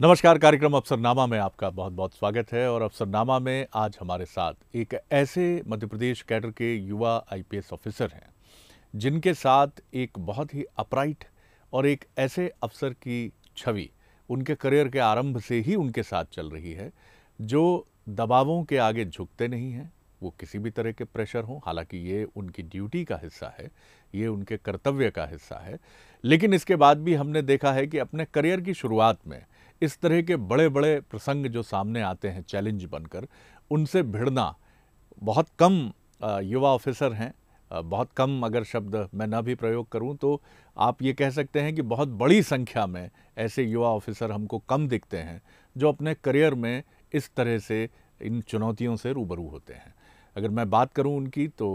नमस्कार कार्यक्रम अफसरनामा में आपका बहुत बहुत स्वागत है और अफसरनामा में आज हमारे साथ एक ऐसे मध्य प्रदेश कैडर के युवा आईपीएस ऑफिसर हैं जिनके साथ एक बहुत ही अपराइट और एक ऐसे अफसर की छवि उनके करियर के आरंभ से ही उनके साथ चल रही है जो दबावों के आगे झुकते नहीं हैं वो किसी भी तरह के प्रेशर हों हालांकि ये उनकी ड्यूटी का हिस्सा है ये उनके कर्तव्य का हिस्सा है लेकिन इसके बाद भी हमने देखा है कि अपने करियर की शुरुआत में इस तरह के बड़े बड़े प्रसंग जो सामने आते हैं चैलेंज बनकर उनसे भिड़ना बहुत कम युवा ऑफिसर हैं बहुत कम अगर शब्द मैं ना भी प्रयोग करूं तो आप ये कह सकते हैं कि बहुत बड़ी संख्या में ऐसे युवा ऑफिसर हमको कम दिखते हैं जो अपने करियर में इस तरह से इन चुनौतियों से रूबरू होते हैं अगर मैं बात करूं उनकी तो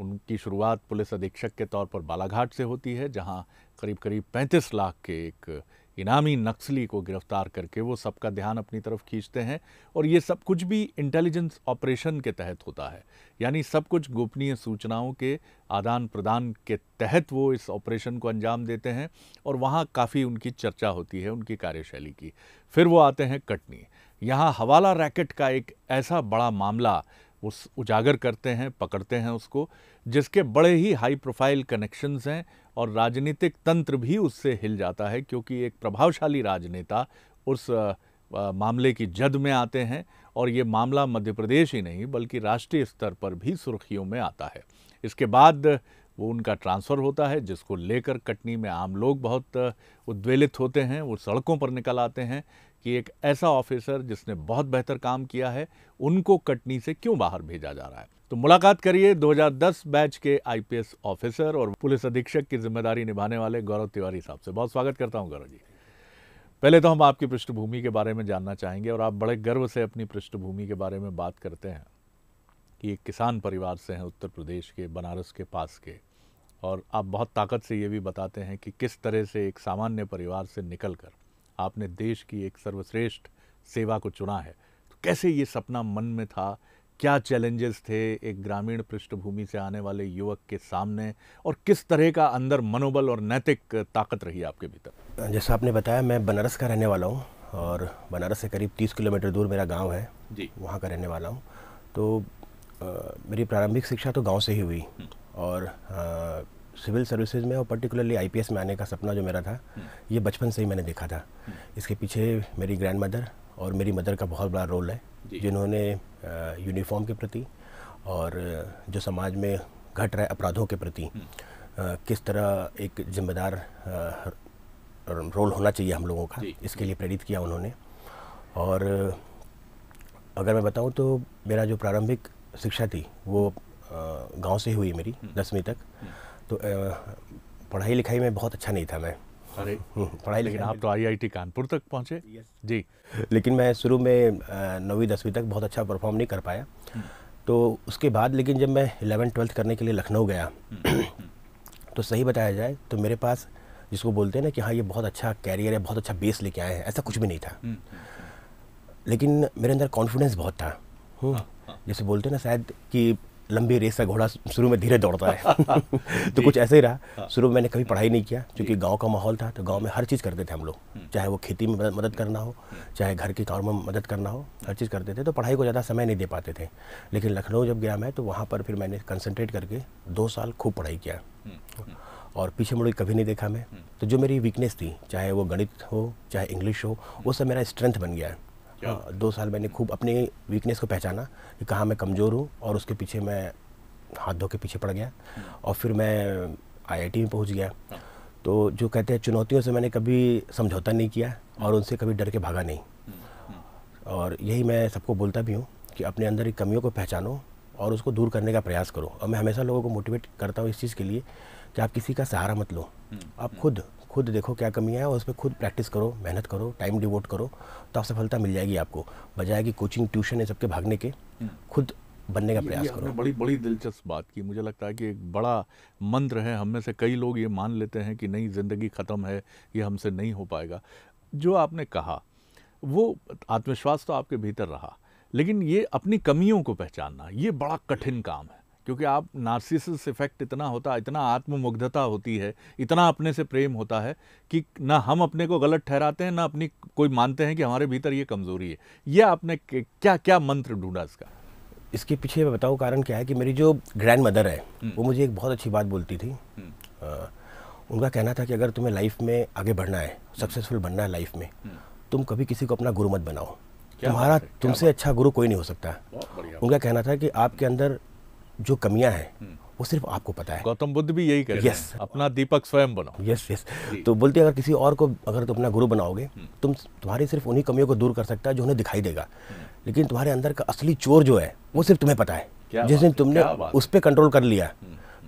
उनकी शुरुआत पुलिस अधीक्षक के तौर पर बालाघाट से होती है जहां करीब करीब 35 लाख के एक इनामी नक्सली को गिरफ्तार करके वो सबका ध्यान अपनी तरफ खींचते हैं और ये सब कुछ भी इंटेलिजेंस ऑपरेशन के तहत होता है यानी सब कुछ गोपनीय सूचनाओं के आदान प्रदान के तहत वो इस ऑपरेशन को अंजाम देते हैं और वहाँ काफ़ी उनकी चर्चा होती है उनकी कार्यशैली की फिर वो आते हैं कटनी यहाँ हवाला रैकेट का एक ऐसा बड़ा मामला उस उजागर करते हैं पकड़ते हैं उसको जिसके बड़े ही हाई प्रोफाइल कनेक्शंस हैं और राजनीतिक तंत्र भी उससे हिल जाता है क्योंकि एक प्रभावशाली राजनेता उस मामले की जद में आते हैं और ये मामला मध्य प्रदेश ही नहीं बल्कि राष्ट्रीय स्तर पर भी सुर्खियों में आता है इसके बाद वो उनका ट्रांसफ़र होता है जिसको लेकर कटनी में आम लोग बहुत उद्वेलित होते हैं वो सड़कों पर निकल आते हैं कि एक ऐसा ऑफिसर जिसने बहुत बेहतर काम किया है उनको कटनी से क्यों बाहर भेजा जा रहा है तो मुलाकात करिए 2010 बैच के आईपीएस ऑफिसर और पुलिस अधीक्षक की जिम्मेदारी निभाने वाले गौरव तिवारी साहब से बहुत स्वागत करता हूं गौरव जी पहले तो हम आपकी पृष्ठभूमि के बारे में जानना चाहेंगे और आप बड़े गर्व से अपनी पृष्ठभूमि के बारे में बात करते हैं कि एक किसान परिवार से हैं उत्तर प्रदेश के बनारस के पास के और आप बहुत ताकत से ये भी बताते हैं कि किस तरह से एक सामान्य परिवार से निकल कर आपने देश की एक सर्वश्रेष्ठ सेवा को चुना है तो कैसे ये सपना मन में था क्या चैलेंजेस थे एक ग्रामीण पृष्ठभूमि से आने वाले युवक के सामने और किस तरह का अंदर मनोबल और नैतिक ताकत रही आपके भीतर जैसा आपने बताया मैं बनारस का रहने वाला हूँ और बनारस से करीब 30 किलोमीटर दूर मेरा गांव है जी वहाँ का रहने वाला हूँ तो आ, मेरी प्रारंभिक शिक्षा तो गाँव से ही हुई हम्म। और आ, सिविल सर्विसेज में और पर्टिकुलरली आईपीएस में आने का सपना जो मेरा था हम्म। ये बचपन से ही मैंने देखा था हम्म। इसके पीछे मेरी ग्रैंड मदर और मेरी मदर का बहुत बड़ा रोल है जिन्होंने यूनिफॉर्म के प्रति और जो समाज में घट रहे अपराधों के प्रति हम्म। किस तरह एक जिम्मेदार रोल होना चाहिए हम लोगों का इसके लिए प्रेरित किया उन्होंने और अगर मैं बताऊं तो मेरा जो प्रारंभिक शिक्षा थी वो गांव से हुई मेरी हम्म। दसवीं तक हम्म। तो पढ़ाई लिखाई में बहुत अच्छा नहीं था मैं पढ़ाई लेकिन आप तो आईआईटी कानपुर तक पहुंचे जी लेकिन मैं शुरू में नौवीं दसवीं तक बहुत अच्छा परफॉर्म नहीं कर पाया हम्म। तो उसके बाद लेकिन जब मैं इलेवन ट्वेल्थ करने के लिए लखनऊ गया हम्म। तो सही बताया जाए तो मेरे पास जिसको बोलते हैं ना कि हाँ ये बहुत अच्छा कैरियर है बहुत अच्छा बेस लेके आए हैं ऐसा कुछ भी नहीं था हम्म, लेकिन मेरे अंदर कॉन्फिडेंस बहुत था हाँ, हाँ। जैसे बोलते हैं ना शायद कि लंबी रेस का घोड़ा शुरू में धीरे दौड़ता है तो कुछ ऐसे ही रहा हाँ। शुरू में मैंने कभी पढ़ाई नहीं किया क्योंकि गांव का माहौल था तो गांव में हर चीज़ करते थे हम लोग हम्म। चाहे वो खेती में मदद करना हो हम्म। चाहे घर के काम में मदद करना हो हर चीज़ करते थे तो पढ़ाई को ज़्यादा समय नहीं दे पाते थे लेकिन लखनऊ जब गया मैं तो वहाँ पर फिर मैंने कंसनट्रेट करके दो साल खूब पढ़ाई किया हम्म, और पीछे मुड़ी कभी नहीं देखा मैं तो जो मेरी वीकनेस थी चाहे वो गणित हो चाहे इंग्लिश हो वो सब मेरा स्ट्रेंथ बन गया है हाँ, दो साल मैंने खूब अपने वीकनेस को पहचाना कि कहाँ मैं कमज़ोर हूँ और उसके पीछे मैं हाथ धो के पीछे पड़ गया और फिर मैं आईआईटी में पहुँच गया हाँ। तो जो कहते हैं चुनौतियों से मैंने कभी समझौता नहीं किया और उनसे कभी डर के भागा नहीं हम्म, हम्म। और यही मैं सबको बोलता भी हूँ कि अपने अंदर की कमियों को पहचानो और उसको दूर करने का प्रयास करो और मैं हमेशा लोगों को मोटिवेट करता हूँ इस चीज़ के लिए कि आप किसी का सहारा मत लो हम्म, आप खुद खुद देखो क्या कमियाँ हैं और उस पर खुद प्रैक्टिस करो मेहनत करो टाइम डिवोट करो तो आप सफलता मिल जाएगी आपको बजाय कि कोचिंग ट्यूशन है सबके भागने के हम्म। खुद बनने का प्रयास करो बड़ी बड़ी दिलचस्प बात की मुझे लगता है कि एक बड़ा मंत्र है हम में से कई लोग ये मान लेते हैं कि नहीं ज़िंदगी ख़त्म है ये हमसे नहीं हो पाएगा जो आपने कहा वो आत्मविश्वास तो आपके भीतर रहा लेकिन ये अपनी कमियों को पहचानना ये बड़ा कठिन काम है क्योंकि आप नार्सिसस इफेक्ट इतना होता इतना आत्ममुग्धता होती है इतना अपने से प्रेम होता है कि ना हम अपने को गलत ठहराते हैं ना अपनी कोई मानते हैं कि हमारे भीतर ये कमज़ोरी है ये आपने क्या क्या मंत्र ढूंढा इसका इसके पीछे मैं बताऊँ कारण क्या है कि मेरी जो ग्रैंड मदर है हम्म। वो मुझे एक बहुत अच्छी बात बोलती थी आ, हम्म। उनका कहना था कि अगर तुम्हें लाइफ में आगे बढ़ना है सक्सेसफुल हम्म। बनना है लाइफ में तुम कभी किसी को अपना गुरु मत बनाओ तुम्हारा तुमसे अच्छा गुरु कोई नहीं हो सकता उनका कहना था कि आपके अंदर जो कमियां हैं हम्म। वो सिर्फ आपको पता है गौतम बुद्ध भी यही कहते yes. हैं अपना दीपक स्वयं बनाओ यस यस तो बोलते अगर किसी और को अगर तुम अपना गुरु बनाओगे हम्म। तुम तुम्हारी सिर्फ उन्हीं कमियों को दूर कर सकता है जो उन्हें दिखाई देगा हम्म। लेकिन तुम्हारे अंदर का असली चोर जो है वो सिर्फ तुम्हें पता है जिस दिन तुमने उस पर कंट्रोल कर लिया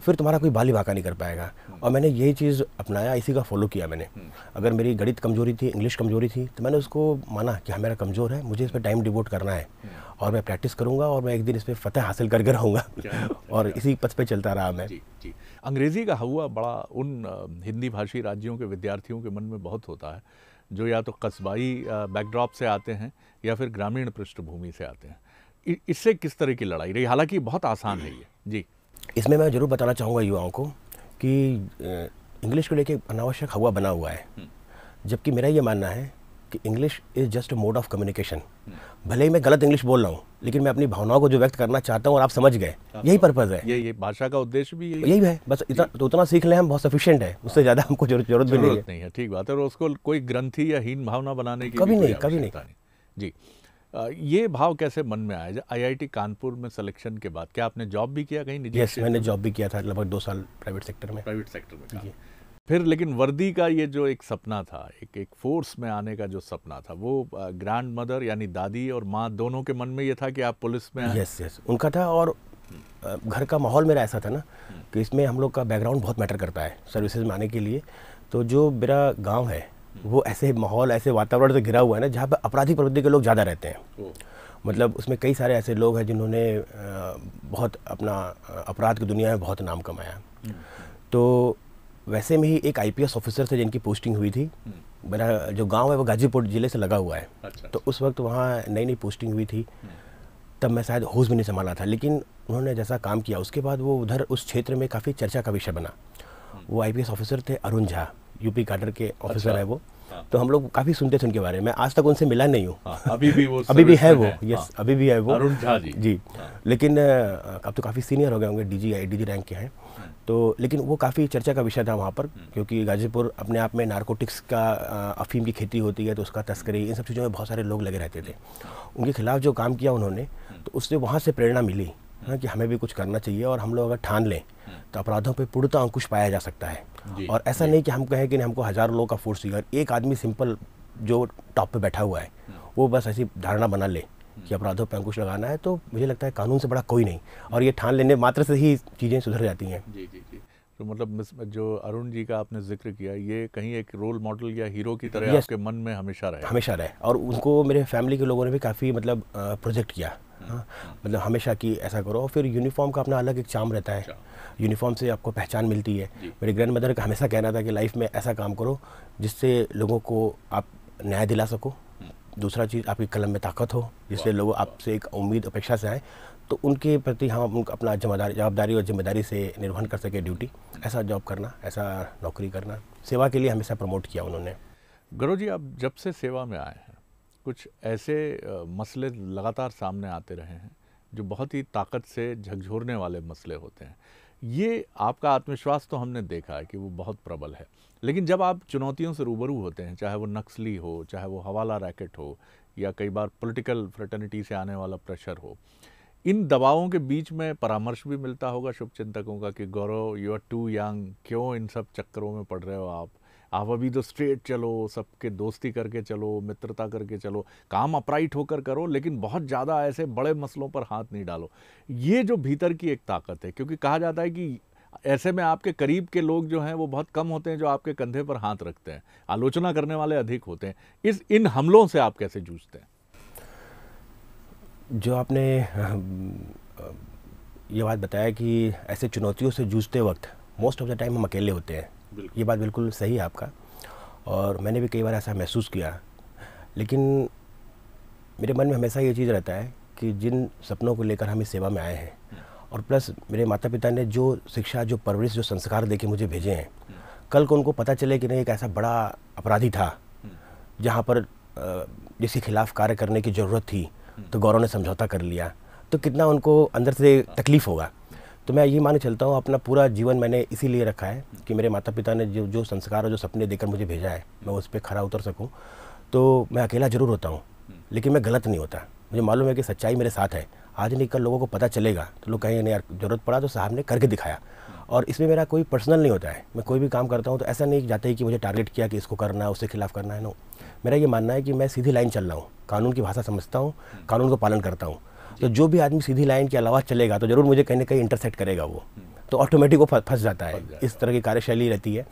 फिर तुम्हारा कोई बाली भाका नहीं कर पाएगा और मैंने यही चीज़ अपनाया इसी का फॉलो किया मैंने अगर मेरी गणित कमजोरी थी इंग्लिश कमजोरी थी तो मैंने उसको माना कि हाँ मेरा कमज़ोर है मुझे इस पर टाइम डिवोट करना है और मैं प्रैक्टिस करूँगा और मैं एक दिन इस पर फतेह हासिल करके रहूँगा और इसी पथ पे चलता रहा मैं जी जी अंग्रेज़ी का हवा बड़ा उन हिंदी भाषी राज्यों के विद्यार्थियों के मन में बहुत होता है जो या तो कस्बाई बैकड्रॉप से आते हैं या फिर ग्रामीण पृष्ठभूमि से आते हैं इससे किस तरह की लड़ाई रही हालांकि बहुत आसान है ये जी इसमें मैं ज़रूर बताना चाहूँगा युवाओं को कि इंग्लिश को लेकर अनावश्यक हवा बना हुआ है हम्म। जबकि मेरा ये मानना है कि English is just a mode of communication भले ही मैं गलत इंग्लिश बोल रहा हूँ लेकिन मैं अपनी भावनाओं को जो व्यक्त करना चाहता हूँ और आप समझ गए यही पर्पज़ है यही भाषा का उद्देश्य भी यही, यही है बस इतना तो उतना सीख लें हम बहुत सफिशियंट है उससे हाँ। ज़्यादा हमको जरूरत भी नहीं है ठीक बात है और उसको कोई ग्रंथी या हीन भावना बनाने की कभी नहीं कभी नहीं जी ये भाव कैसे मन में आया आईआईटी कानपुर में सिलेक्शन के बाद क्या आपने जॉब भी किया कहीं निजी yes, मैंने जॉब भी किया था लगभग दो साल प्राइवेट सेक्टर में प्राइवेट सेक्टर में फिर लेकिन वर्दी का ये जो एक सपना था एक एक फोर्स में आने का जो सपना था वो ग्रैंड मदर यानी दादी और माँ दोनों के मन में ये था कि आप पुलिस में यस यस उनका था और घर का माहौल मेरा ऐसा था ना कि इसमें हम लोग का बैकग्राउंड बहुत मैटर करता है सर्विसेज में आने के लिए तो जो मेरा गाँव है वो ऐसे माहौल ऐसे वातावरण से घिरा हुआ है ना जहाँ पर अपराधी प्रवृत्ति के लोग ज़्यादा रहते हैं मतलब उसमें कई सारे ऐसे लोग हैं जिन्होंने बहुत अपना अपराध की दुनिया में बहुत नाम कमाया हम्म। तो वैसे में ही एक आईपीएस ऑफिसर थे जिनकी पोस्टिंग हुई थी हम्म। मेरा जो गांव है वो गाजीपुर ज़िले से लगा हुआ है अच्छा। तो उस वक्त वहाँ नई नई पोस्टिंग हुई थी हम्म। तब मैं शायद होश भी नहीं संभाला था लेकिन उन्होंने जैसा काम किया उसके बाद वो उधर उस क्षेत्र में काफ़ी चर्चा का विषय बना हम्म। वो आई ऑफिसर थे अरुण झा यूपी काडर के ऑफिसर अच्छा। है वो हाँ। तो हम लोग काफ़ी सुनते थे उनके बारे में आज तक उनसे मिला नहीं हूँ हाँ, अभी भी वो अभी भी है वो यस हाँ। अभी भी है वो अरुण झा जी जी लेकिन अब तो काफ़ी सीनियर हो गए होंगे D G I D G rank के हैं तो लेकिन वो काफ़ी चर्चा का विषय था वहाँ पर क्योंकि गाजीपुर अपने आप में नारकोटिक्स का अफीम की खेती होती है तो उसका तस्करी इन सब चीज़ों में बहुत सारे लोग लगे रहते थे उनके खिलाफ जो काम किया उन्होंने तो उससे वहाँ से प्रेरणा मिली है कि हमें भी कुछ करना चाहिए और हम लोग अगर ठान लें तो अपराधों पर पूर्णतः अंकुश पाया जा सकता है और ऐसा नहीं कि हम कहें कि नहीं हमको हज़ार लोगों का फोर्स चाहिए और एक आदमी सिंपल जो टॉप पे बैठा हुआ है वो बस ऐसी धारणा बना ले कि अपराधों पर अंकुश लगाना है तो मुझे लगता है कानून से बड़ा कोई नहीं और ये ठान लेने मात्र से ही चीज़ें सुधर जाती हैं जी जी जी तो मतलब जो अरुण जी का आपने जिक्र किया ये कहीं एक रोल मॉडल या हीरो की तरह आपके मन में हमेशा रहे हमेशा रहे और उनको मेरे फैमिली के लोगों ने भी काफ़ी मतलब प्रोजेक्ट किया हाँ मतलब हमेशा कि ऐसा करो और फिर यूनिफॉर्म का अपना अलग एक चाम रहता है यूनिफॉर्म अच्छा। से आपको पहचान मिलती है मेरे ग्रैंड मदर का हमेशा कहना था कि लाइफ में ऐसा काम करो जिससे लोगों को आप न्याय दिला सको हम्म। दूसरा चीज़ आपकी कलम में ताकत हो जिससे लोग आपसे एक उम्मीद अपेक्षा से आए तो उनके प्रति हम हाँ, अपना जिम्मेदारी जवाबदारी और जिम्मेदारी से निर्वहन कर सके ड्यूटी ऐसा जॉब करना ऐसा नौकरी करना सेवा के लिए हमेशा प्रमोट किया उन्होंने गुरु जी आप जब से सेवा में आए कुछ ऐसे मसले लगातार सामने आते रहे हैं जो बहुत ही ताकत से झकझोरने वाले मसले होते हैं ये आपका आत्मविश्वास तो हमने देखा है कि वो बहुत प्रबल है लेकिन जब आप चुनौतियों से रूबरू होते हैं चाहे वो नक्सली हो चाहे वो हवाला रैकेट हो या कई बार पॉलिटिकल फ्रटर्निटी से आने वाला प्रेशर हो इन दबावों के बीच में परामर्श भी मिलता होगा शुभचिंतकों का कि Gaurav you are too young क्यों इन सब चक्करों में पड़ रहे हो आप आप अभी तो स्ट्रेट चलो सबके दोस्ती करके चलो मित्रता करके चलो काम अपराइट होकर करो लेकिन बहुत ज़्यादा ऐसे बड़े मसलों पर हाथ नहीं डालो ये जो भीतर की एक ताकत है क्योंकि कहा जाता है कि ऐसे में आपके करीब के लोग जो हैं वो बहुत कम होते हैं जो आपके कंधे पर हाथ रखते हैं आलोचना करने वाले अधिक होते हैं इस इन हमलों से आप कैसे जूझते हैं जो आपने ये बात बताया कि ऐसे चुनौतियों से जूझते वक्त मोस्ट ऑफ द टाइम हम अकेले होते हैं ये बात बिल्कुल सही है आपका और मैंने भी कई बार ऐसा महसूस किया लेकिन मेरे मन में हमेशा ये चीज़ रहता है कि जिन सपनों को लेकर हम इस सेवा में आए हैं और प्लस मेरे माता पिता ने जो शिक्षा जो परवरिश जो संस्कार दे के मुझे भेजे हैं कल को उनको पता चले कि नहीं एक ऐसा बड़ा अपराधी था जहाँ पर जिसके खिलाफ कार्य करने की ज़रूरत थी तो गौरव ने समझौता कर लिया तो कितना उनको अंदर से तकलीफ़ होगा तो मैं ये मान चलता हूँ अपना पूरा जीवन मैंने इसीलिए रखा है कि मेरे माता पिता ने जो जो संस्कार और जो सपने देकर मुझे भेजा है मैं उस पर खड़ा उतर सकूँ तो मैं अकेला ज़रूर होता हूँ लेकिन मैं गलत नहीं होता मुझे मालूम है कि सच्चाई मेरे साथ है आज नहीं कल लोगों को पता चलेगा तो लोग कहेंगे यार जरूरत पड़ा तो साहब ने करके दिखाया और इसमें मेरा कोई पर्सनल नहीं होता है मैं कोई भी काम करता हूँ तो ऐसा नहीं जाता है कि मुझे टारगेट किया कि इसको करना है उसके खिलाफ करना है नो मेरा ये मानना है कि मैं सीधी लाइन चल रहा हूँ कानून की भाषा समझता हूँ कानून का पालन करता हूँ तो जो भी आदमी सीधी लाइन के अलावा चलेगा तो जरूर मुझे कहीं ना कहीं इंटरसेक्ट करेगा वो हम्म। तो ऑटोमेटिक वो फंस जाता है इस तरह की कार्यशैली रहती है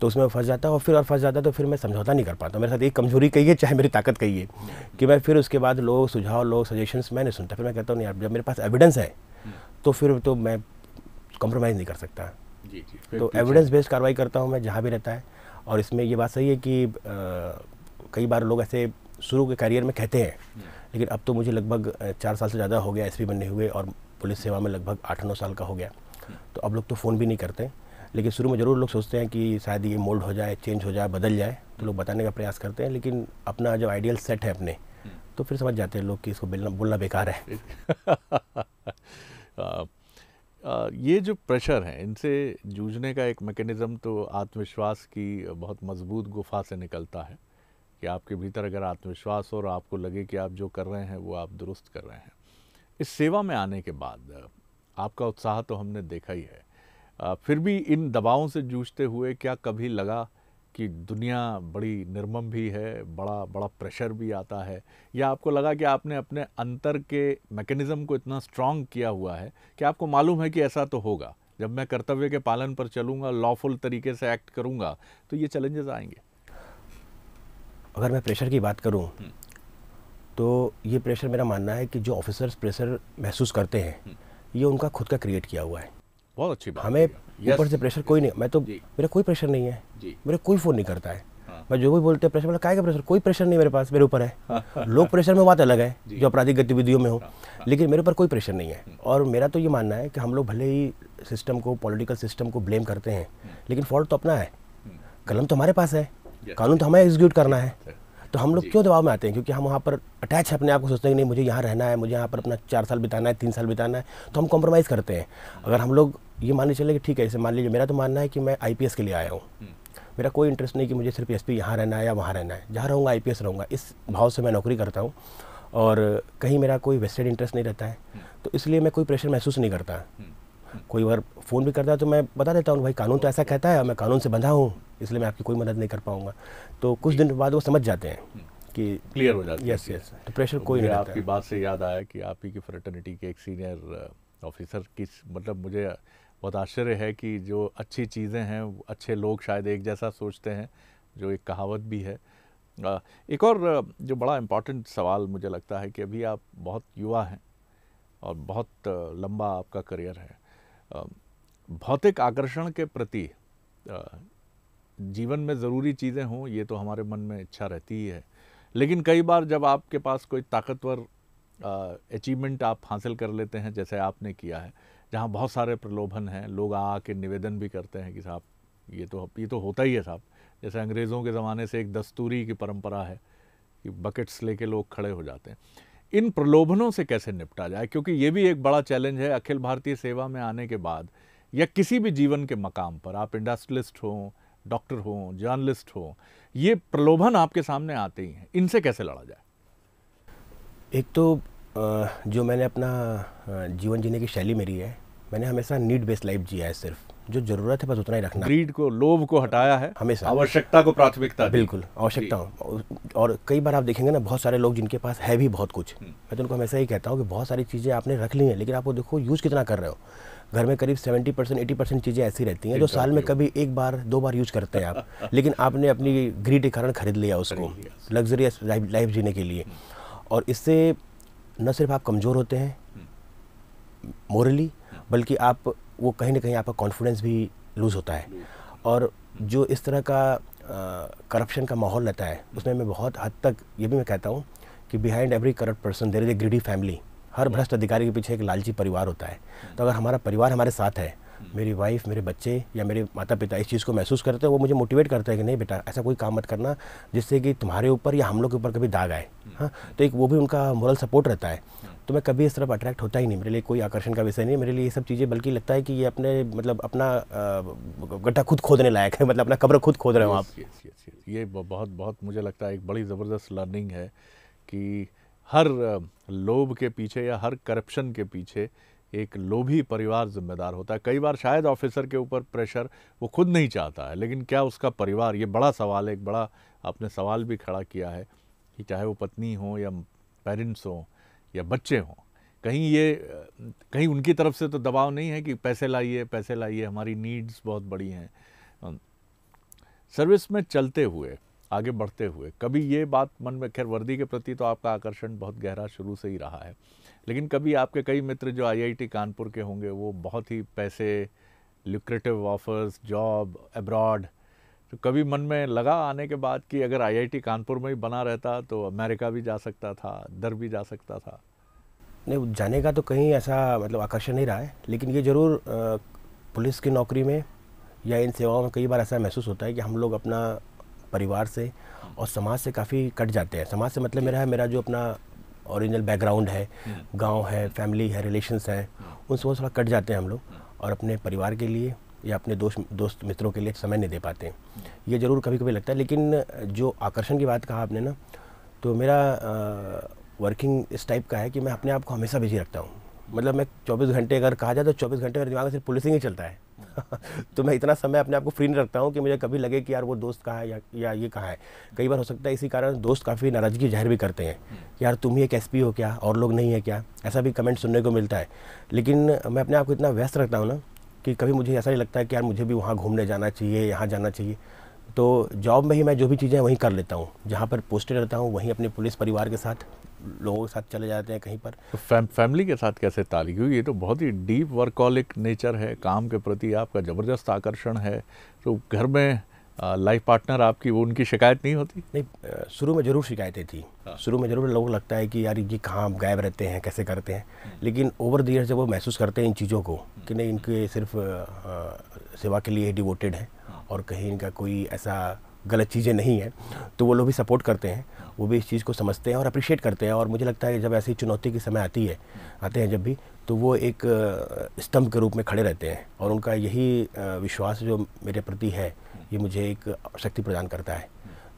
तो उसमें फंस जाता है और फिर और फंस जाता है तो फिर मैं समझौता नहीं कर पाता मेरे साथ एक कमजोरी कही है चाहे मेरी ताकत कही है हम्म। कि मैं फिर उसके बाद लोग सुझाव लोग सजेशंस मैं नहीं सुनता फिर मैं कहता हूँ यार जब मेरे पास एविडेंस है हम्म। तो फिर तो मैं कॉम्प्रोमाइज़ नहीं कर सकता तो एविडेंस बेस्ड कार्रवाई करता हूँ मैं जहाँ भी रहता है और इसमें ये बात सही है कि कई बार लोग ऐसे शुरू के करियर में कहते हैं लेकिन अब तो मुझे लगभग चार साल से ज़्यादा हो गया एस बनने हुए और पुलिस सेवा में लगभग आठ नौ साल का हो गया तो अब लोग तो फ़ोन भी नहीं करते लेकिन शुरू में ज़रूर लोग सोचते हैं कि शायद ये मोल्ड हो जाए चेंज हो जाए बदल जाए तो लोग बताने का प्रयास करते हैं लेकिन अपना जो आइडियल सेट है अपने हम्म। तो फिर समझ जाते हैं लोग कि इसको बोलना बोलना बेकार है आ, आ, हाँ। ये जो प्रेशर है इनसे जूझने का एक मैकेनिज़्म तो आत्मविश्वास की बहुत मजबूत गुफा से निकलता है कि आपके भीतर अगर आत्मविश्वास हो और आपको लगे कि आप जो कर रहे हैं वो आप दुरुस्त कर रहे हैं इस सेवा में आने के बाद आपका उत्साह तो हमने देखा ही है फिर भी इन दबावों से जूझते हुए क्या कभी लगा कि दुनिया बड़ी निर्मम भी है बड़ा बड़ा प्रेशर भी आता है या आपको लगा कि आपने अपने अंतर के मैकेनिज़्म को इतना स्ट्रांग किया हुआ है कि आपको मालूम है कि ऐसा तो होगा जब मैं कर्तव्य के पालन पर चलूँगा लॉफुल तरीके से एक्ट करूँगा तो ये चैलेंजेस आएंगे अगर मैं प्रेशर की बात करूँ हम्म। तो ये प्रेशर मेरा मानना है कि जो ऑफिसर्स प्रेशर महसूस करते हैं हम्म। ये उनका खुद का क्रिएट किया हुआ है बहुत अच्छी बात हमें ऊपर से प्रेशर कोई नहीं मैं तो मेरा कोई प्रेशर नहीं है मेरा कोई फ़ोन नहीं करता है हाँ। मैं जो भी बोलते हैं प्रेशर मतलब काय का प्रेशर कोई प्रेशर नहीं मेरे पास मेरे ऊपर है लोग प्रेशर में बात अलग है जो आपराधिक गतिविधियों में हो हाँ। हाँ। लेकिन मेरे ऊपर कोई प्रेशर नहीं है हम्म। और मेरा तो ये मानना है कि हम लोग भले ही सिस्टम को पॉलिटिकल सिस्टम को ब्लेम करते हैं लेकिन फॉल्ट तो अपना है कलम तो हमारे पास है कानून तो हमें एग्जीक्यूट करना है तो हम लोग क्यों दबाव में आते हैं क्योंकि हम वहाँ पर अटैच है अपने आप को सोचते हैं कि नहीं मुझे यहाँ रहना है मुझे यहाँ पर अपना चार साल बिताना है तीन साल बिताना है तो हम कॉम्प्रोमाइज़ करते हैं अगर हम लोग ये मान लीजिए चले कि ठीक है इसे मान लीजिए मेरा तो मानना है कि मैं आई के लिए आया हूँ हम्म। मेरा कोई इंटरेस्ट नहीं कि मुझे सिर्फ एस पी यहाँ रहना है या वहाँ रहना है जहाँ रहूँगा आई रहूँगा इस भाव से मैं नौकरी करता हूँ और कहीं मेरा कोई वेस्टेड इंटरेस्ट नहीं रहता है हम्म। तो इसलिए मैं कोई प्रेशर महसूस नहीं करता हम्म। कोई बार फ़ोन भी करता है तो मैं बता देता हूँ भाई कानून तो ऐसा कहता है मैं कानून से बंधा हूँ इसलिए मैं आपकी कोई मदद नहीं कर पाऊँगा तो कुछ दिन बाद वो समझ जाते हैं हम्म। कि क्लियर हो जाता यस यस तो प्रेशर कोई नहीं आपकी बात से याद आया कि आप ही की फ्रेटर्निटी के एक सीनियर ऑफिसर की मतलब मुझे बहुत आश्चर्य है कि जो अच्छी चीज़ें हैं अच्छे लोग शायद एक जैसा सोचते हैं जो एक कहावत भी है uh, एक और uh, जो बड़ा इम्पॉर्टेंट सवाल मुझे लगता है कि अभी आप बहुत युवा हैं और बहुत uh, लंबा आपका करियर है भौतिक आकर्षण के प्रति जीवन में ज़रूरी चीज़ें हों ये तो हमारे मन में इच्छा रहती ही है लेकिन कई बार जब आपके पास कोई ताकतवर अचीवमेंट आप हासिल कर लेते हैं जैसे आपने किया है जहाँ बहुत सारे प्रलोभन हैं लोग आके निवेदन भी करते हैं कि साहब ये तो ये तो होता ही है साहब जैसे अंग्रेज़ों के ज़माने से एक दस्तूरी की परंपरा है कि बकेट्स लेके लोग खड़े हो जाते हैं इन प्रलोभनों से कैसे निपटा जाए क्योंकि ये भी एक बड़ा चैलेंज है अखिल भारतीय सेवा में आने के बाद या किसी भी जीवन के मकाम पर आप इंडस्ट्रियलिस्ट हों डॉक्टर हों जर्नलिस्ट हों ये प्रलोभन आपके सामने आते ही हैं इनसे कैसे लड़ा जाए एक तो जो मैंने अपना जीवन जीने की शैली मेरी है मैंने हमेशा नीड बेस्ड लाइफ जिया है सिर्फ जो जरूरत है बस उतना ही रखना ग्रीड को लोभ को हटाया है हमेशा आवश्यकता को प्राथमिकता बिल्कुल आवश्यकता और कई बार आप देखेंगे ना बहुत सारे लोग जिनके पास है भी बहुत कुछ हम्म। मैं तो उनको हमेशा ही कहता हूँ कि बहुत सारी चीज़ें आपने रख ली हैं लेकिन आप वो देखो यूज़ कितना कर रहे हो घर में करीब सेवेंटी परसेंट एटी परसेंट चीज़ें ऐसी रहती हैं जो साल में कभी एक बार दो बार यूज़ करते हैं आप लेकिन आपने अपनी ग्रीड के कारण खरीद लिया उसको लग्जरियस लाइफ जीने के लिए और इससे न सिर्फ आप कमज़ोर होते हैं मोरली हम्म। बल्कि आप वो कहीं ना कहीं आपका कॉन्फिडेंस भी लूज़ होता है और जो इस तरह का करप्शन का माहौल रहता है उसमें मैं बहुत हद तक ये भी मैं कहता हूँ कि behind every corrupt person there is a greedy family हर भ्रष्ट अधिकारी के पीछे एक लालची परिवार होता है तो अगर हमारा परिवार हमारे साथ है मेरी वाइफ मेरे बच्चे या मेरे माता पिता इस चीज़ को महसूस करते हैं वो मुझे मोटिवेट करते हैं कि नहीं बेटा ऐसा कोई काम मत करना जिससे कि तुम्हारे ऊपर या हम लोग के ऊपर कभी दाग आए हम्म। हाँ तो एक वो भी उनका मॉरल सपोर्ट रहता है तो मैं कभी इस तरफ अट्रैक्ट होता ही नहीं मेरे लिए कोई आकर्षण का विषय नहीं मेरे लिए ये सब चीज़ें बल्कि लगता है कि ये अपने मतलब अपना गड्ढा खुद खोदने लायक है मतलब अपना कब्र खुद खोद रहे हो आप ये बहुत बहुत मुझे लगता है एक बड़ी ज़बरदस्त लर्निंग है कि हर लोभ के पीछे या हर करप्शन के पीछे एक लोभी परिवार जिम्मेदार होता है कई बार शायद ऑफिसर के ऊपर प्रेशर वो खुद नहीं चाहता है लेकिन क्या उसका परिवार ये बड़ा सवाल है एक बड़ा आपने सवाल भी खड़ा किया है कि चाहे वो पत्नी हो या पेरेंट्स हों या बच्चे हों कहीं ये कहीं उनकी तरफ से तो दबाव नहीं है कि पैसे लाइए पैसे लाइए हमारी नीड्स बहुत बड़ी हैं सर्विस में चलते हुए आगे बढ़ते हुए कभी ये बात मन में खैर वर्दी के प्रति तो आपका आकर्षण बहुत गहरा शुरू से ही रहा है लेकिन कभी आपके कई मित्र जो आईआईटी कानपुर के होंगे वो बहुत ही पैसे लिक्रेटिव ऑफर्स जॉब एब्रॉड तो कभी मन में लगा आने के बाद कि अगर आईआईटी कानपुर में ही बना रहता तो अमेरिका भी जा सकता था दर भी जा सकता था नहीं जाने का तो कहीं ऐसा मतलब आकर्षण नहीं रहा है लेकिन ये ज़रूर पुलिस की नौकरी में या इन सेवाओं में कई बार ऐसा महसूस होता है कि हम लोग अपना परिवार से और समाज से काफ़ी कट जाते हैं समाज से मतलब मेरा है मेरा जो अपना ओरिजिनल बैकग्राउंड है हम्म। गांव है फैमिली है रिलेशंस हैं हम्म। उन बहुत थोड़ा कट जाते हैं हम लोग हम्म। और अपने परिवार के लिए या अपने दोस्त दोस्त मित्रों के लिए समय नहीं दे पाते हैं ये ज़रूर कभी कभी लगता है लेकिन जो आकर्षण की बात कहा आपने ना तो मेरा वर्किंग इस टाइप का है कि मैं अपने आप को हमेशा बिजी रखता हूँ मतलब मैं 24 घंटे अगर कहा जाए तो 24 घंटे मेरे दिमाग में सिर्फ पुलिसिंग ही चलता है तो मैं इतना समय अपने आप को फ्री नहीं रखता हूँ कि मुझे कभी लगे कि यार वो दोस्त कहाँ है या, या ये कहाँ है कई बार हो सकता है इसी कारण दोस्त काफ़ी नाराज़गी जाहिर भी करते हैं हम्म। यार तुम ही एक एस हो क्या और लोग नहीं है क्या ऐसा भी कमेंट सुनने को मिलता है लेकिन मैं अपने आप को इतना व्यस्त रखता हूँ ना कि कभी मुझे ऐसा नहीं लगता है कि यार मुझे भी वहाँ घूमने जाना चाहिए यहाँ जाना चाहिए तो जॉब में ही मैं जो भी चीज़ें वहीं कर लेता हूँ जहाँ पर पोस्टेड रहता हूँ वहीं अपने पुलिस परिवार के साथ लोगों के साथ चले जाते हैं कहीं पर तो फैम, फैमिली के साथ कैसे ताली क्योंकि ये तो बहुत ही डीप वर्कॉलिक नेचर है काम के प्रति आपका ज़बरदस्त आकर्षण है तो घर में लाइफ पार्टनर आपकी वो उनकी शिकायत नहीं होती नहीं शुरू में ज़रूर शिकायतें थी हाँ। शुरू में ज़रूर लोग लगता है कि यार ये कहाँ गायब रहते हैं कैसे करते हैं लेकिन ओवर द ईयर जब वो महसूस करते हैं इन चीज़ों को कि नहीं इनके सिर्फ सेवा के लिए डिवोटेड है और कहीं इनका कोई ऐसा गलत चीज़ें नहीं है तो वो लोग भी सपोर्ट करते हैं वो भी इस चीज़ को समझते हैं और अप्रिशिएट करते हैं और मुझे लगता है जब ऐसी चुनौती के समय आती है आते हैं जब भी तो वो एक स्तंभ के रूप में खड़े रहते हैं और उनका यही विश्वास जो मेरे प्रति है ये मुझे एक शक्ति प्रदान करता है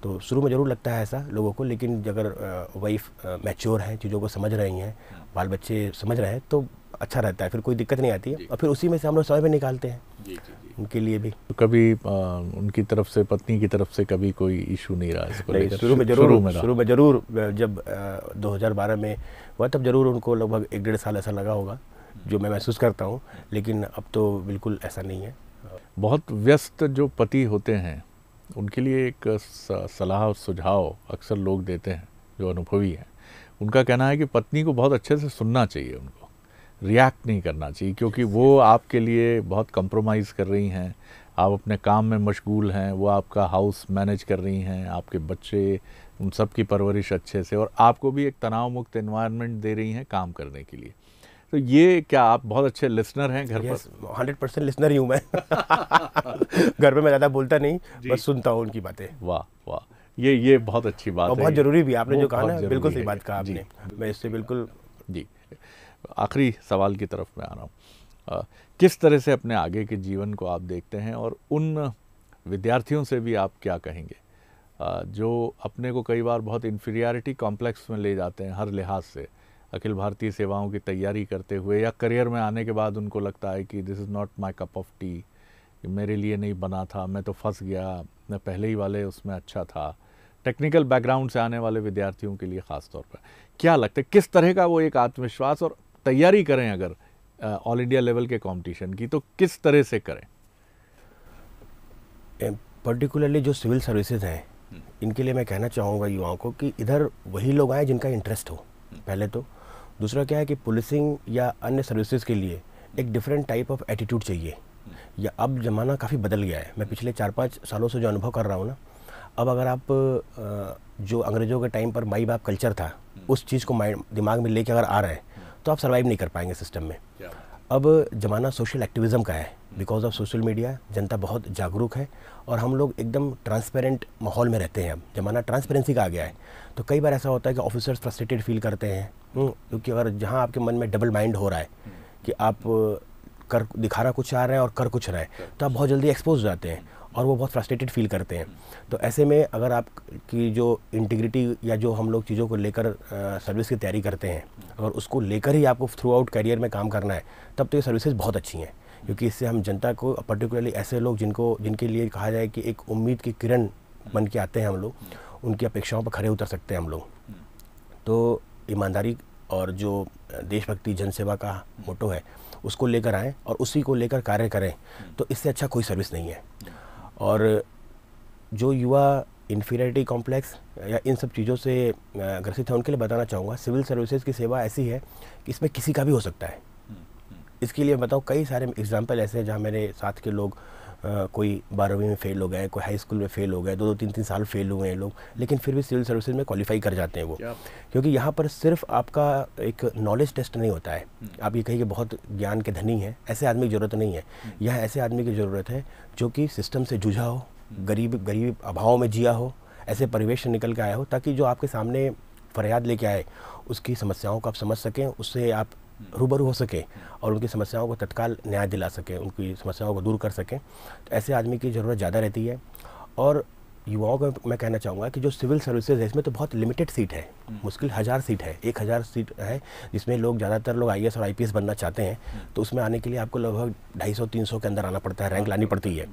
तो शुरू में ज़रूर लगता है ऐसा लोगों को लेकिन अगर वाइफ मैच्योर हैं चीज़ों को समझ रही हैं बाल बच्चे समझ रहे हैं तो अच्छा रहता है फिर कोई दिक्कत नहीं आती है और फिर उसी में से हम लोग समय भी निकालते हैं जी जी उनके लिए भी तो कभी आ, उनकी तरफ से पत्नी की तरफ से कभी कोई इशू नहीं रहा इसको शुरू में जरूर शुरू में जरूर जब आ, में हुआ तब जरूर उनको लगभग एक डेढ़ साल ऐसा लगा होगा जो मैं महसूस करता हूँ लेकिन अब तो बिल्कुल ऐसा नहीं है बहुत व्यस्त जो पति होते हैं उनके लिए एक सलाह सुझाव अक्सर लोग देते हैं जो अनुभवी हैं उनका कहना है कि पत्नी को बहुत अच्छे से सुनना चाहिए उनको रिएक्ट नहीं करना चाहिए क्योंकि वो आपके लिए बहुत कंप्रोमाइज़ कर रही हैं आप अपने काम में मशगूल हैं वो आपका हाउस मैनेज कर रही हैं आपके बच्चे उन सब की परवरिश अच्छे से और आपको भी एक तनाव मुक्त इन्वायरमेंट दे रही हैं काम करने के लिए तो ये क्या आप बहुत अच्छे लिसनर हैं घर yes, पर हंड्रेड परसेंट लिसनर ही हूँ मैं घर पे मैं ज़्यादा बोलता नहीं बस सुनता हूँ उनकी बातें वाह वाह ये ये बहुत अच्छी बात और है बहुत ज़रूरी भी आपने जो कहा ना बिल्कुल सही बात कहा आपने मैं इससे बिल्कुल जी आखिरी सवाल की तरफ मैं आ रहा हूँ किस तरह से अपने आगे के जीवन को आप देखते हैं और उन विद्यार्थियों से भी आप क्या कहेंगे जो अपने को कई बार बहुत इन्फीरियरिटी कॉम्प्लेक्स में ले जाते हैं हर लिहाज से अखिल भारतीय सेवाओं की तैयारी करते हुए या करियर में आने के बाद उनको लगता है कि this is not my cup of tea मेरे लिए नहीं बना था मैं तो फंस गया मैं पहले ही वाले उसमें अच्छा था टेक्निकल बैकग्राउंड से आने वाले विद्यार्थियों के लिए ख़ासतौर पर क्या लगता है किस तरह का वो एक आत्मविश्वास और तैयारी करें अगर ऑल इंडिया लेवल के कंपटीशन की तो किस तरह से करें पर्टिकुलरली जो सिविल सर्विसेज हैं हम्म। इनके लिए मैं कहना चाहूँगा युवाओं को कि इधर वही लोग आए जिनका इंटरेस्ट हो हम्म। पहले तो दूसरा क्या है कि पुलिसिंग या अन्य सर्विसेज के लिए एक डिफरेंट टाइप ऑफ एटीट्यूड चाहिए हम्म। या अब ज़माना काफ़ी बदल गया है मैं पिछले चार पाँच सालों से जो अनुभव कर रहा हूँ ना अब अगर आप जो अंग्रेज़ों के टाइम पर माई बाप कल्चर था उस चीज़ को माइंड दिमाग में लेके अगर आ रहे हैं तो आप सर्वाइव नहीं कर पाएंगे सिस्टम में अब ज़माना सोशल एक्टिविज़म का है बिकॉज ऑफ सोशल मीडिया जनता बहुत जागरूक है और हम लोग एकदम ट्रांसपेरेंट माहौल में रहते हैं अब ज़माना ट्रांसपेरेंसी का आ गया है तो कई बार ऐसा होता है कि ऑफिसर्स फ्रस्ट्रेटेड फील करते हैं हम्म, क्योंकि अगर जहाँ आपके मन में डबल माइंड हो रहा है कि आप कर दिखा रहा कुछ आ रहे हैं और कर कुछ रहे हैं तो आप बहुत जल्दी एक्सपोज हो जाते हैं और वो बहुत फ्रस्ट्रेटेड फील करते हैं तो ऐसे में अगर आपकी जो इंटीग्रिटी या जो हम लोग चीज़ों को लेकर सर्विस की तैयारी करते हैं अगर उसको लेकर ही आपको थ्रू आउट करियर में काम करना है तब तो ये सर्विसेज बहुत अच्छी हैं क्योंकि इससे हम जनता को पर्टिकुलरली ऐसे लोग जिनको जिनके लिए कहा जाए कि एक उम्मीद की किरण बन के आते हैं हम लोग उनकी अपेक्षाओं पर खड़े उतर सकते हैं हम लोग तो ईमानदारी और जो देशभक्ति जनसेवा का मोटो है उसको लेकर आएँ और उसी को लेकर कार्य करें तो इससे अच्छा कोई सर्विस नहीं है और जो युवा इन्फीरियरिटी कॉम्प्लेक्स या इन सब चीज़ों से ग्रसित है उनके लिए बताना चाहूँगा सिविल सर्विसेज की सेवा ऐसी है कि इसमें किसी का भी हो सकता है हम्म, हम्म। इसके लिए बताओ कई सारे एग्जाम्पल ऐसे हैं जहाँ मेरे साथ के लोग कोई बारहवीं में फ़ेल हो गए कोई हाई स्कूल में फ़ेल हो गए दो दो तीन तीन साल फेल हुए हैं लोग लेकिन फिर भी सिविल सर्विसेज में क्वालिफाई कर जाते हैं वो क्योंकि यहाँ पर सिर्फ आपका एक नॉलेज टेस्ट नहीं होता है हम्म। आप ये कहिए कि बहुत ज्ञान के धनी हैं ऐसे आदमी की ज़रूरत नहीं है हम्म। यह ऐसे आदमी की ज़रूरत है जो कि सिस्टम से जूझा हो हम्म। गरीब गरीब अभाव में जिया हो ऐसे परिवेश से निकल के आया हो ताकि जो आपके सामने फरियाद लेके आए उसकी समस्याओं को आप समझ सकें उससे आप रूबरू हो सके और उनकी समस्याओं को तत्काल न्याय दिला सके उनकी समस्याओं को दूर कर सकें तो ऐसे आदमी की ज़रूरत ज़्यादा रहती है और युवाओं को मैं कहना चाहूँगा कि जो सिविल सर्विसेज है इसमें तो बहुत लिमिटेड सीट है हम्म। मुश्किल हज़ार सीट है एक हज़ार सीट है जिसमें लोग ज़्यादातर लोग आई और आई बनना चाहते हैं हम्म। तो उसमें आने के लिए आपको लगभग ढाई सौ तीन सौ के अंदर आना पड़ता है रैंक लानी पड़ती है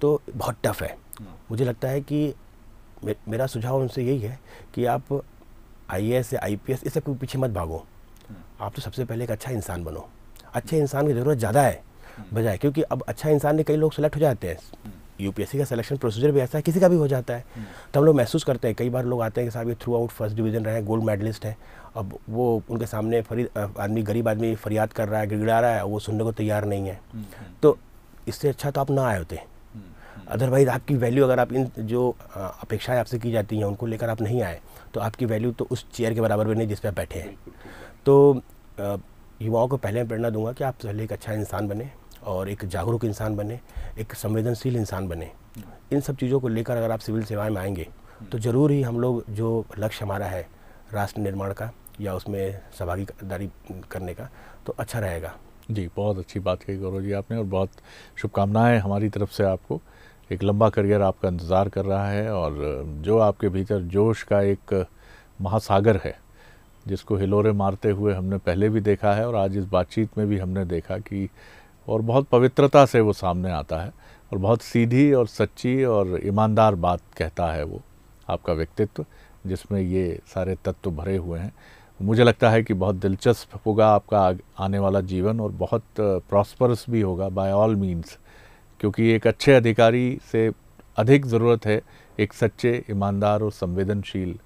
तो बहुत टफ है हम्म। मुझे लगता है कि मेरा सुझाव उनसे यही है कि आप आई ए एस या आई पी एस इस सबके पीछे मत भागो आप तो सबसे पहले एक अच्छा इंसान बनो अच्छे इंसान की ज़रूरत ज़्यादा है बजाय क्योंकि अब अच्छा इंसान ने कई लोग सेलेक्ट हो जाते हैं यूपीएससी का सिलेक्शन प्रोसीजर भी ऐसा है किसी का भी हो जाता है तो हम लोग महसूस करते हैं कई बार लोग आते हैं कि साहब ये थ्रू आउट फर्स्ट डिवीजन रहे गोल्ड मेडलिस्ट है अब वो उनके सामने फरी आदमी गरीब आदमी फरियाद कर रहा है गिड़गिड़ा रहा है वो सुनने को तैयार नहीं है तो इससे अच्छा तो आप ना आए होते अदरवाइज आपकी वैल्यू अगर आप इन जो अपेक्षाएं आपसे की जाती हैं उनको लेकर आप नहीं आए तो आपकी वैल्यू तो उस चेयर के बराबर भी नहीं जिस पर आप बैठे हैं तो युवाओं को पहले प्रेरणा दूंगा कि आप पहले एक अच्छा इंसान बने और एक जागरूक इंसान बने एक संवेदनशील इंसान बने इन सब चीज़ों को लेकर अगर आप सिविल सेवाएं में आएंगे तो ज़रूर ही हम लोग जो लक्ष्य हमारा है राष्ट्र निर्माण का या उसमें सहभागीदारी करने का तो अच्छा रहेगा जी बहुत अच्छी बात कही गौरव जी आपने और बहुत शुभकामनाएं हमारी तरफ से आपको एक लंबा करियर आपका इंतज़ार कर रहा है और जो आपके भीतर जोश का एक महासागर है जिसको हिलोरे मारते हुए हमने पहले भी देखा है और आज इस बातचीत में भी हमने देखा कि और बहुत पवित्रता से वो सामने आता है और बहुत सीधी और सच्ची और ईमानदार बात कहता है वो आपका व्यक्तित्व जिसमें ये सारे तत्व भरे हुए हैं मुझे लगता है कि बहुत दिलचस्प होगा आपका आने वाला जीवन और बहुत प्रॉस्परस भी होगा बाय ऑल मीन्स क्योंकि एक अच्छे अधिकारी से अधिक ज़रूरत है एक सच्चे ईमानदार और संवेदनशील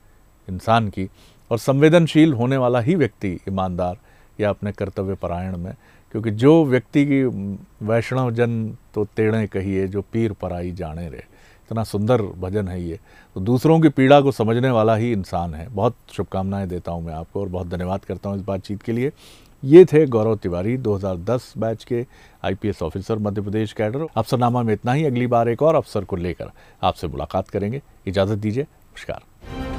इंसान की और संवेदनशील होने वाला ही व्यक्ति ईमानदार या अपने कर्तव्य परायण में क्योंकि जो व्यक्ति की वैष्णव जन तो तेड़े कहिए जो पीर पराई जाने रे इतना सुंदर भजन है ये तो दूसरों की पीड़ा को समझने वाला ही इंसान है बहुत शुभकामनाएं देता हूँ मैं आपको और बहुत धन्यवाद करता हूँ इस बातचीत के लिए ये थे गौरव तिवारी 2010 बैच के IPS officer Madhya Pradesh cadre अफसरनामा में इतना ही अगली बार एक और अफसर को लेकर आपसे मुलाकात करेंगे इजाज़त दीजिए नमस्कार